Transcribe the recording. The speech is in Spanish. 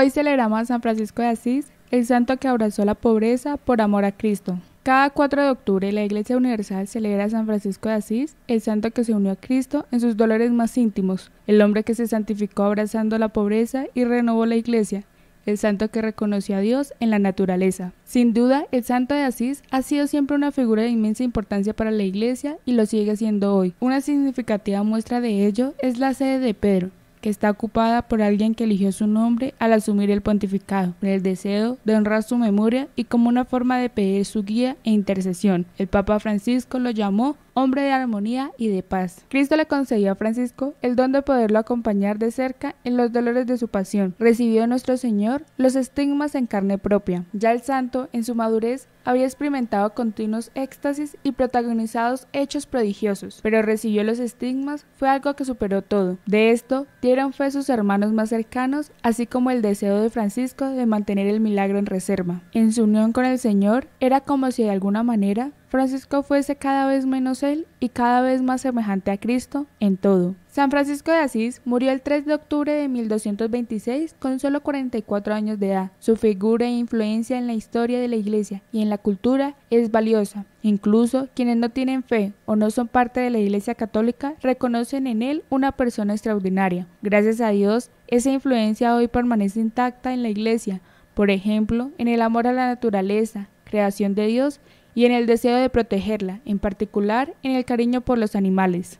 Hoy celebramos a San Francisco de Asís, el santo que abrazó la pobreza por amor a Cristo. Cada 4 de octubre la Iglesia Universal celebra a San Francisco de Asís, el santo que se unió a Cristo en sus dolores más íntimos, el hombre que se santificó abrazando la pobreza y renovó la Iglesia, el santo que reconoció a Dios en la naturaleza. Sin duda, el santo de Asís ha sido siempre una figura de inmensa importancia para la Iglesia y lo sigue siendo hoy. Una significativa muestra de ello es la sede de Pedro, que está ocupada por alguien que eligió su nombre al asumir el pontificado, con el deseo de honrar su memoria y como una forma de pedir su guía e intercesión. El Papa Francisco lo llamó hombre de armonía y de paz. Cristo le concedió a Francisco el don de poderlo acompañar de cerca en los dolores de su pasión. Recibió nuestro Señor los estigmas en carne propia. Ya el santo, en su madurez, había experimentado continuos éxtasis y protagonizados hechos prodigiosos, pero recibió los estigmas fue algo que superó todo. De esto fue sus hermanos más cercanos, así como el deseo de Francisco de mantener el milagro en reserva. En su unión con el Señor, era como si de alguna manera Francisco fuese cada vez menos él y cada vez más semejante a Cristo en todo. San Francisco de Asís murió el 3 de octubre de 1226 con solo 44 años de edad. Su figura e influencia en la historia de la Iglesia y en la cultura es valiosa. Incluso quienes no tienen fe o no son parte de la Iglesia Católica reconocen en él una persona extraordinaria. Gracias a Dios, esa influencia hoy permanece intacta en la Iglesia, por ejemplo, en el amor a la naturaleza, creación de Dios y en el deseo de protegerla, en particular en el cariño por los animales.